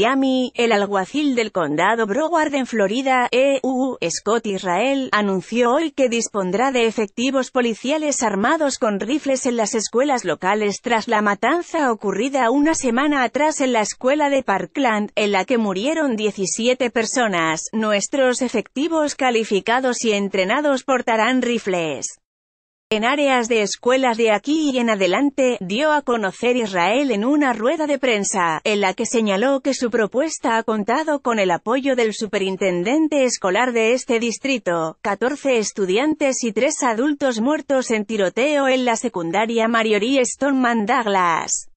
Miami, el alguacil del condado Broward en Florida, EU, Scott Israel, anunció hoy que dispondrá de efectivos policiales armados con rifles en las escuelas locales tras la matanza ocurrida una semana atrás en la escuela de Parkland, en la que murieron 17 personas. Nuestros efectivos calificados y entrenados portarán rifles en áreas de escuelas de aquí y en adelante, dio a conocer Israel en una rueda de prensa, en la que señaló que su propuesta ha contado con el apoyo del superintendente escolar de este distrito, 14 estudiantes y tres adultos muertos en tiroteo en la secundaria Mariori Stoneman Douglas.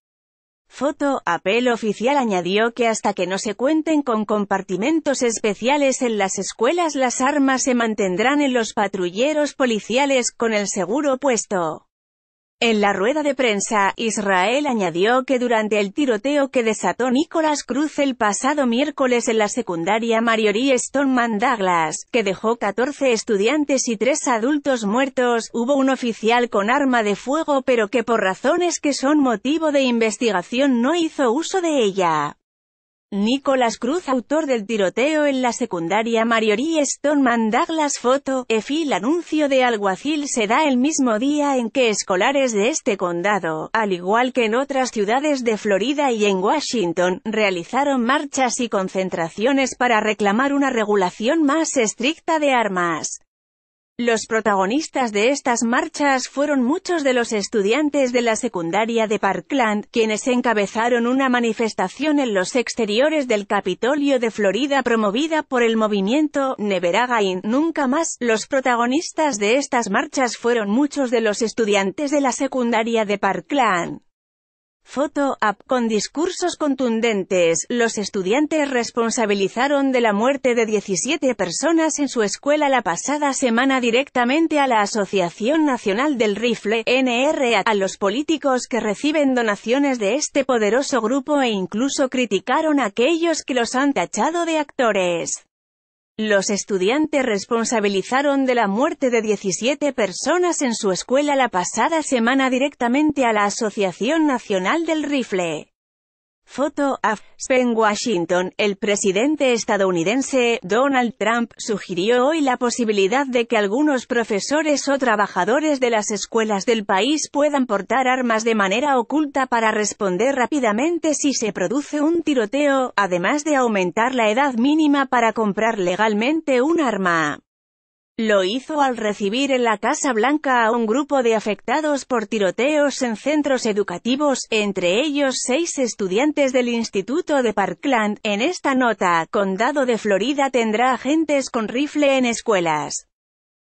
Foto, Apple oficial añadió que hasta que no se cuenten con compartimentos especiales en las escuelas las armas se mantendrán en los patrulleros policiales, con el seguro puesto. En la rueda de prensa, Israel añadió que durante el tiroteo que desató Nicolas Cruz el pasado miércoles en la secundaria Marjorie Stoneman Douglas, que dejó 14 estudiantes y 3 adultos muertos, hubo un oficial con arma de fuego pero que por razones que son motivo de investigación no hizo uso de ella. Nicolas Cruz autor del tiroteo en la secundaria Stone Stoneman Douglas Foto, EFI El anuncio de alguacil se da el mismo día en que escolares de este condado, al igual que en otras ciudades de Florida y en Washington, realizaron marchas y concentraciones para reclamar una regulación más estricta de armas. Los protagonistas de estas marchas fueron muchos de los estudiantes de la secundaria de Parkland, quienes encabezaron una manifestación en los exteriores del Capitolio de Florida promovida por el movimiento Never Again, Nunca Más. Los protagonistas de estas marchas fueron muchos de los estudiantes de la secundaria de Parkland. Foto app, Con discursos contundentes, los estudiantes responsabilizaron de la muerte de 17 personas en su escuela la pasada semana directamente a la Asociación Nacional del Rifle, NRA, a los políticos que reciben donaciones de este poderoso grupo e incluso criticaron a aquellos que los han tachado de actores. Los estudiantes responsabilizaron de la muerte de 17 personas en su escuela la pasada semana directamente a la Asociación Nacional del Rifle. Foto a En Washington, el presidente estadounidense Donald Trump sugirió hoy la posibilidad de que algunos profesores o trabajadores de las escuelas del país puedan portar armas de manera oculta para responder rápidamente si se produce un tiroteo, además de aumentar la edad mínima para comprar legalmente un arma. Lo hizo al recibir en la Casa Blanca a un grupo de afectados por tiroteos en centros educativos, entre ellos seis estudiantes del Instituto de Parkland. En esta nota, Condado de Florida tendrá agentes con rifle en escuelas.